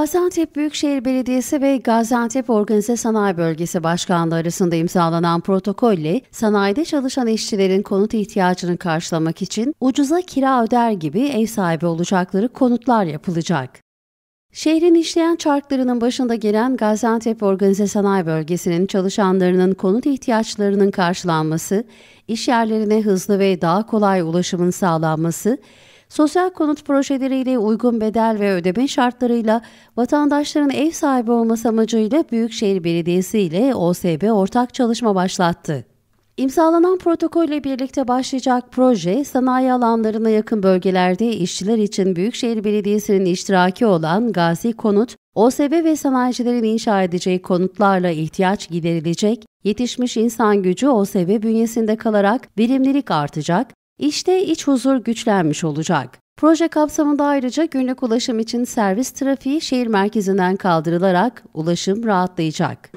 Gaziantep Büyükşehir Belediyesi ve Gaziantep Organize Sanayi Bölgesi Başkanlığı arasında imzalanan protokolle sanayide çalışan işçilerin konut ihtiyacını karşılamak için ucuza kira öder gibi ev sahibi olacakları konutlar yapılacak. Şehrin işleyen çarklarının başında gelen Gaziantep Organize Sanayi Bölgesi'nin çalışanlarının konut ihtiyaçlarının karşılanması, iş yerlerine hızlı ve daha kolay ulaşımın sağlanması, sosyal konut projeleriyle uygun bedel ve ödeme şartlarıyla vatandaşların ev sahibi olması amacıyla Büyükşehir Belediyesi ile OSB ortak çalışma başlattı. İmzalanan ile birlikte başlayacak proje, sanayi alanlarına yakın bölgelerde işçiler için Büyükşehir Belediyesi'nin iştiraki olan Gazi Konut, OSB ve sanayicilerin inşa edeceği konutlarla ihtiyaç giderilecek, yetişmiş insan gücü OSB bünyesinde kalarak verimlilik artacak, işte iç huzur güçlenmiş olacak. Proje kapsamında ayrıca günlük ulaşım için servis trafiği şehir merkezinden kaldırılarak ulaşım rahatlayacak.